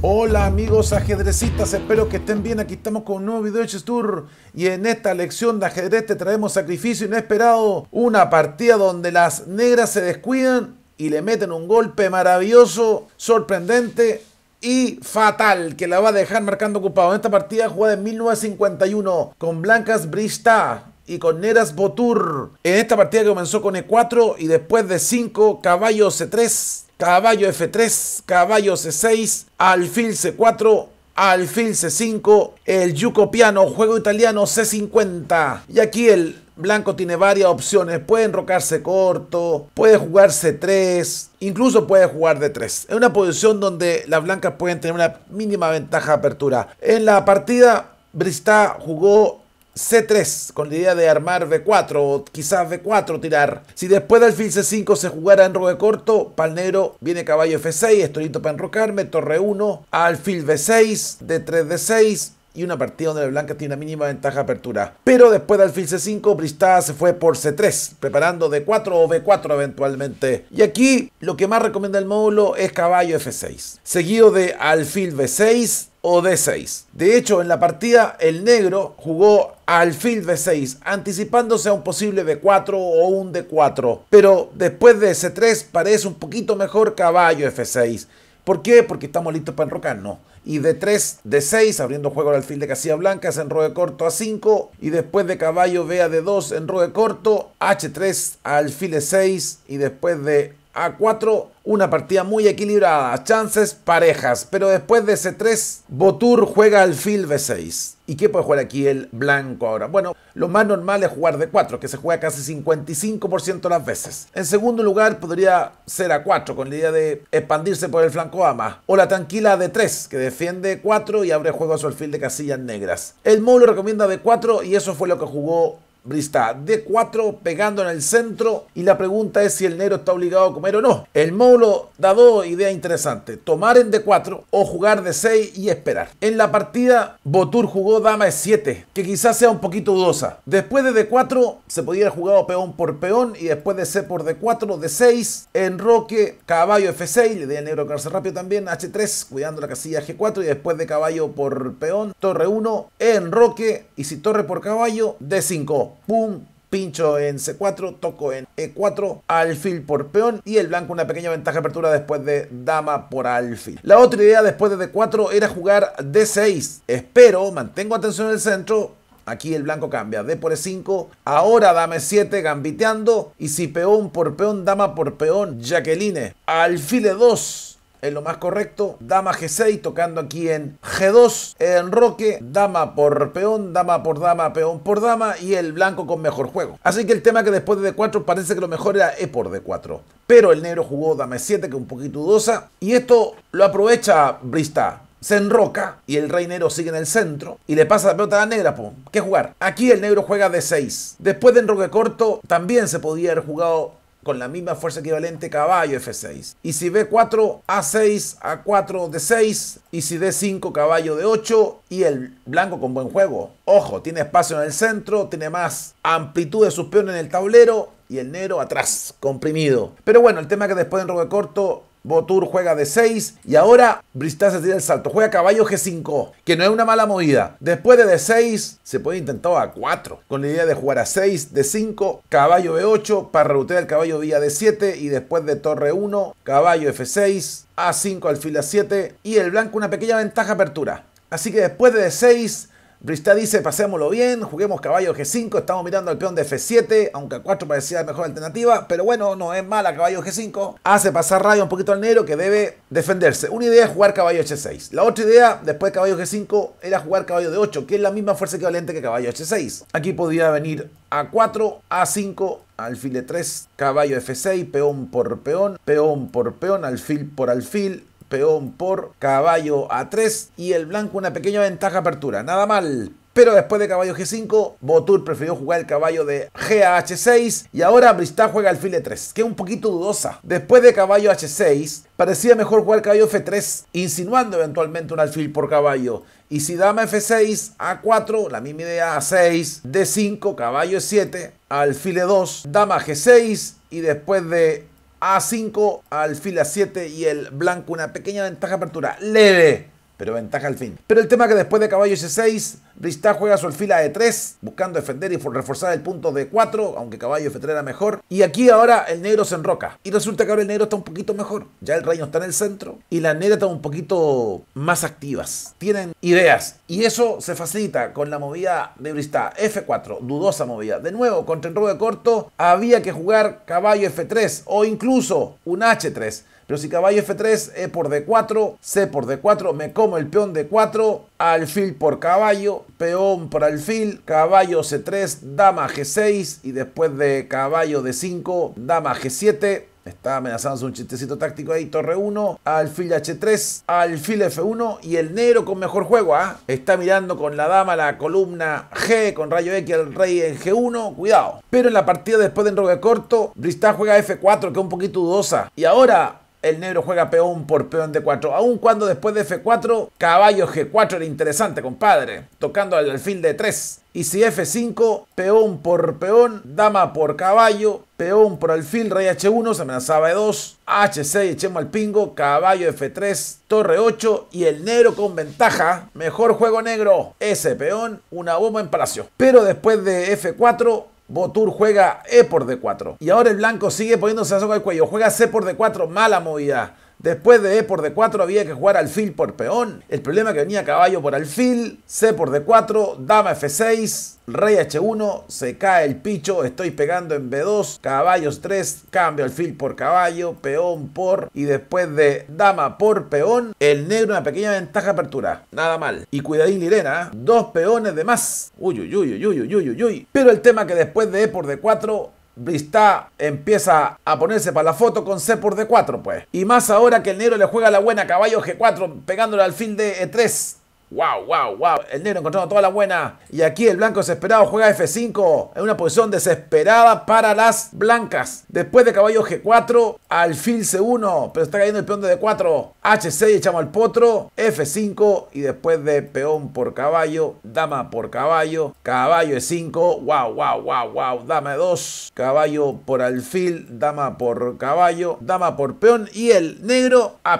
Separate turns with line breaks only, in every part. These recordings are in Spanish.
Hola amigos ajedrecistas, espero que estén bien. Aquí estamos con un nuevo video de Chess Tour y en esta lección de ajedrez te traemos sacrificio inesperado. Una partida donde las negras se descuidan y le meten un golpe maravilloso, sorprendente y fatal que la va a dejar marcando ocupado. En esta partida jugada en 1951 con blancas Brista y con Neras Botur. En esta partida que comenzó con E4 y después de 5, caballo C3, caballo F3, caballo C6, alfil C4, alfil C5, el yuco piano, juego italiano C50. Y aquí el blanco tiene varias opciones. Puede enrocarse corto, puede jugar C3, incluso puede jugar D3. Es una posición donde las blancas pueden tener una mínima ventaja de apertura. En la partida, Bristá jugó C3, con la idea de armar B4 o quizás B4 tirar. Si después de alfil C5 se jugara en rogue corto, negro viene caballo F6, estoy para enrocarme, torre 1, alfil B6, D3, D6, y una partida donde el blanca tiene una mínima ventaja de apertura. Pero después de alfil C5, Bristada se fue por C3, preparando D4 o B4 eventualmente. Y aquí lo que más recomienda el módulo es caballo F6, seguido de alfil B6 o D6. De hecho, en la partida el negro jugó alfil d 6 anticipándose a un posible d 4 o un d4. Pero después de c3 parece un poquito mejor caballo f6. ¿Por qué? Porque estamos listos para enrocarnos. Y de 3, de 6, abriendo juego al alfil de casilla blanca, se enrode corto a 5. Y después de caballo B a D2, enroque corto, H3 alfil e 6. Y después de a 4, una partida muy equilibrada, chances parejas, pero después de ese 3, Botur juega alfil B6. ¿Y qué puede jugar aquí el blanco ahora? Bueno, lo más normal es jugar de 4, que se juega casi 55% las veces. En segundo lugar, podría ser a 4, con la idea de expandirse por el flanco ama. O la tranquila de 3, que defiende 4 y abre juego a su alfil de casillas negras. El módulo recomienda de 4 y eso fue lo que jugó brista d 4 pegando en el centro y la pregunta es si el negro está obligado a comer o no. El módulo da dos ideas interesantes, tomar en D4 o jugar d 6 y esperar. En la partida Botur jugó dama E7, que quizás sea un poquito dudosa. Después de D4 se podía jugado peón por peón y después de C por D4, D6, enroque, caballo F6, le al negro cárcel rápido también, H3, cuidando la casilla G4 y después de caballo por peón, torre 1, enroque y si torre por caballo, D5 pum, pincho en C4, toco en E4, alfil por peón y el blanco una pequeña ventaja de apertura después de dama por alfil. La otra idea después de D4 era jugar D6. Espero, mantengo atención en el centro. Aquí el blanco cambia, D por E5, ahora dame 7 gambiteando y si peón por peón, dama por peón, Jacqueline, alfil E2, es lo más correcto. Dama G6 tocando aquí en G2, en Roque, dama por peón, dama por dama, peón por dama y el blanco con mejor juego. Así que el tema que después de D4 parece que lo mejor era E por D4. Pero el negro jugó dama E7 que es un poquito dudosa y esto lo aprovecha Brista se enroca y el rey negro sigue en el centro y le pasa la pelota a la negra, ¿Qué jugar? Aquí el negro juega d 6. Después de enroque corto también se podía haber jugado con la misma fuerza equivalente caballo F6. Y si B4, A6, A4 d 6. Y si D5, caballo de 8. Y el blanco con buen juego. Ojo, tiene espacio en el centro, tiene más amplitud de sus peones en el tablero. Y el negro atrás, comprimido. Pero bueno, el tema que después en roque corto Botur juega de 6 y ahora Bristaz tiene el salto. Juega caballo G5, que no es una mala movida. Después de D6 se puede intentar a 4, con la idea de jugar a 6, D5, caballo B8 para rebotear el caballo vía D7 y después de torre 1, caballo F6, A5 al A7 y el blanco una pequeña ventaja apertura. Así que después de D6 Brista dice, pasémoslo bien, juguemos caballo G5, estamos mirando al peón de F7, aunque a 4 parecía la mejor alternativa, pero bueno, no es mala caballo G5. Hace pasar Rayo un poquito al negro que debe defenderse. Una idea es jugar caballo H6. La otra idea, después de caballo G5, era jugar caballo de 8, que es la misma fuerza equivalente que caballo H6. Aquí podría venir A4, A5, alfil de 3, caballo F6, peón por peón, peón por peón, alfil por alfil, peón por caballo a 3 y el blanco una pequeña ventaja apertura. Nada mal. Pero después de caballo G5, Botur prefirió jugar el caballo de G a H6 y ahora Bristá juega alfil E3, que es un poquito dudosa. Después de caballo H6, parecía mejor jugar caballo F3, insinuando eventualmente un alfil por caballo. Y si dama F6, A4, la misma idea A6, D5, caballo E7, alfil E2, dama G6 y después de a5 al fila 7 y el blanco una pequeña ventaja de apertura leve pero ventaja al fin. Pero el tema es que después de caballo s 6 Bristá juega su alfila e 3, buscando defender y reforzar el punto de 4, aunque caballo F3 era mejor. Y aquí ahora el negro se enroca. Y resulta que ahora el negro está un poquito mejor. Ya el rey no está en el centro y las negras están un poquito más activas. Tienen ideas. Y eso se facilita con la movida de Bristá. F4, dudosa movida. De nuevo, contra el robo de corto, había que jugar caballo F3 o incluso un H3. Pero si caballo F3, E por D4, C por D4, me como el peón D4, alfil por caballo, peón por alfil, caballo C3, dama G6 y después de caballo D5, dama G7. Está amenazando un chistecito táctico ahí. Torre 1, alfil H3, alfil F1 y el negro con mejor juego. ¿ah? Está mirando con la dama la columna G con rayo X al rey en G1. Cuidado. Pero en la partida después de enroque corto, Bristá juega F4 que es un poquito dudosa. Y ahora el negro juega peón por peón de 4 Aun cuando después de F4, caballo G4 era interesante, compadre. Tocando al alfil de 3 y si F5, peón por peón, dama por caballo, peón por alfil, rey H1, se amenazaba E2, H6, echemos al pingo, caballo F3, torre 8 y el negro con ventaja. Mejor juego negro, ese peón, una bomba en palacio. Pero después de F4, Botur juega E por D4. Y ahora el blanco sigue poniéndose a soga el cuello. Juega C por D4. Mala movida. Después de E por D4 había que jugar alfil por peón. El problema que venía caballo por alfil, C por D4, dama F6, rey H1, se cae el picho, estoy pegando en B2, caballos 3, cambio alfil por caballo, peón por y después de dama por peón, el negro una pequeña ventaja apertura. Nada mal. Y cuidadín Lirena, ¿eh? dos peones de más. Uy, uy, uy, uy, uy, uy, uy, uy. Pero el tema que después de E por D4 Vista empieza a ponerse para la foto con C por D4, pues. Y más ahora que el negro le juega la buena caballo G4, pegándole al fin de E3. Wow, wow, wow. El negro encontrando toda la buena. Y aquí el blanco desesperado juega F5. En una posición desesperada para las blancas. Después de caballo G4. Alfil C1. Pero está cayendo el peón de D4. H6 echamos al potro. F5. Y después de peón por caballo. Dama por caballo. Caballo E5. Wow, wow, wow, wow. Dama E2. Caballo por alfil. Dama por caballo. Dama por peón. Y el negro a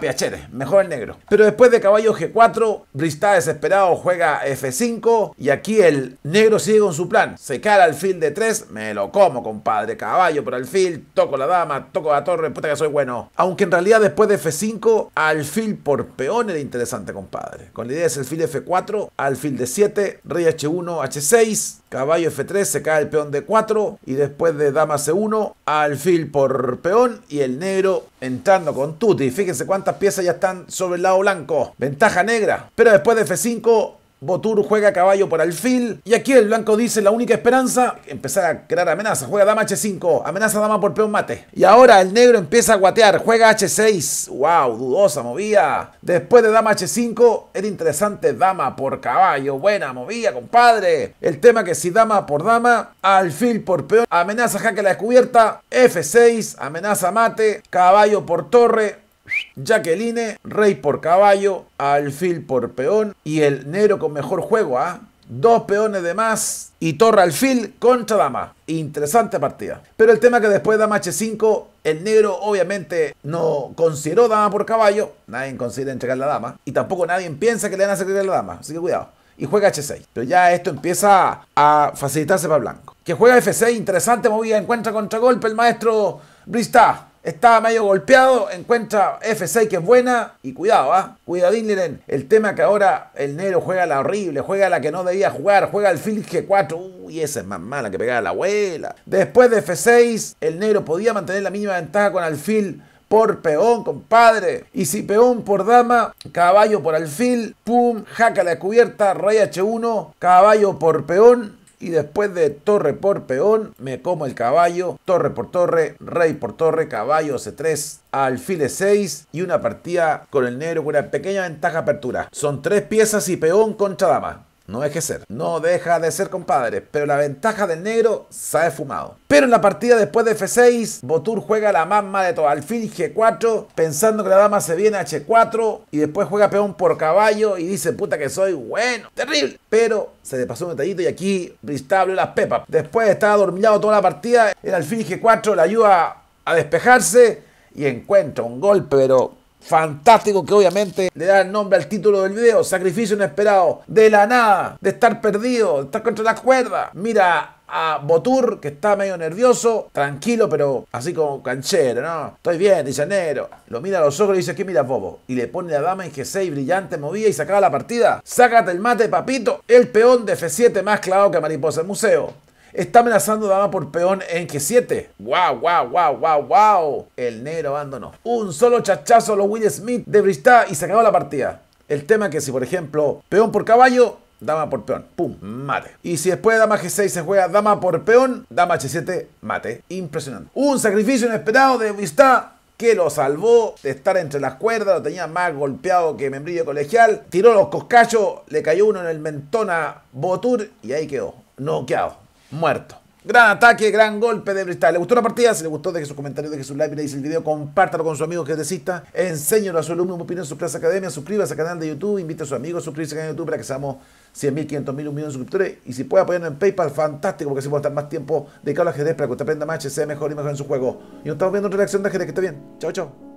Mejor el negro. Pero después de caballo G4. Bristad desesperado, juega F5 y aquí el negro sigue con su plan. Se cae al fil de 3, me lo como, compadre. Caballo por alfil, toco la dama, toco la torre, puta que soy bueno. Aunque en realidad después de F5, alfil por peón era interesante, compadre. Con la idea es el fil F4, al alfil de 7, rey H1, H6, caballo F3, se cae el peón de 4 y después de dama C1, alfil por peón y el negro Entrando con Tutti, fíjense cuántas piezas ya están sobre el lado blanco. Ventaja negra. Pero después de F5 Botur juega caballo por alfil. Y aquí el blanco dice la única esperanza, empezar a crear amenaza. Juega dama h5, amenaza dama por peón mate. Y ahora el negro empieza a guatear, juega h6. Wow, dudosa movida. Después de dama h5, era interesante dama por caballo. Buena movida, compadre. El tema que si dama por dama, alfil por peón, amenaza jaque la descubierta. f6, amenaza mate, caballo por torre Jacqueline, Rey por caballo, Alfil por peón y el negro con mejor juego, ¿ah? Dos peones de más y torre alfil contra dama. Interesante partida. Pero el tema que después de dama h5, el negro obviamente no consideró dama por caballo. Nadie considera entregar la dama. Y tampoco nadie piensa que le van a sacrificar la dama. Así que cuidado. Y juega h6. Pero ya esto empieza a facilitarse para blanco. Que juega f6, interesante movida, encuentra golpe el maestro brista estaba medio golpeado, encuentra F6 que es buena y cuidado, ¿ah? el tema que ahora el negro juega la horrible, juega la que no debía jugar, juega el G4, uy, esa es más mala que pegar a la abuela. Después de F6, el negro podía mantener la mínima ventaja con alfil por peón, compadre. Y si peón por dama, caballo por alfil, pum, jaca la descubierta, rey H1, caballo por peón, y después de torre por peón, me como el caballo, torre por torre, rey por torre, caballo c3, alfil 6 y una partida con el negro con una pequeña ventaja apertura. Son tres piezas y peón contra dama. No deje ser. No deja de ser, compadre. Pero la ventaja del negro se ha fumado. Pero en la partida después de F6, Botur juega la mamma de todo. Alfil G4, pensando que la dama se viene a H4. Y después juega peón por caballo y dice, puta que soy bueno. Terrible. Pero se le pasó un detallito y aquí Bristable las pepas. Después estaba dormido toda la partida. El alfil G4 le ayuda a despejarse y encuentra un golpe, pero fantástico que obviamente le da el nombre al título del video, Sacrificio Inesperado, de la nada, de estar perdido, de estar contra la cuerda. Mira a Botur, que está medio nervioso, tranquilo, pero así como canchero, ¿no? Estoy bien, dice Nero. Lo mira a los ojos y dice, ¿qué mira, Bobo? Y le pone la dama en G6 brillante, movida y sacaba la partida. Sácate el mate, papito. El peón de F7 más clavado que mariposa en museo está amenazando dama por peón en G7. ¡Wow, wow, wow, wow, wow! El negro abandonó. Un solo chachazo a los Will Smith de Bristá y se acabó la partida. El tema que si, por ejemplo, peón por caballo, dama por peón, pum, mate. Y si después de dama G6 se juega dama por peón, dama H7, mate. Impresionante. Un sacrificio inesperado de Bristá que lo salvó de estar entre las cuerdas, lo tenía más golpeado que membrillo colegial, tiró los coscachos, le cayó uno en el mentón a Botur y ahí quedó, noqueado muerto. Gran ataque, gran golpe de Bristal. ¿Le gustó la partida? Si le gustó, deje sus comentarios, deje su like, le el video, compártalo con su amigo que desista. Enséñalo a su alumno, opinión en su plaza academia, suscríbase al canal de YouTube, invita a sus amigos, suscríbase al canal de YouTube para que seamos 100.000, 500.000, un millón de suscriptores. Y si puede apoyarnos en PayPal, fantástico, porque así puedo estar más tiempo dedicado la GD para que usted aprenda más, sea mejor y mejor en su juego. Y nos estamos viendo en reacción de ajedrez, que esté bien. Chao, chao.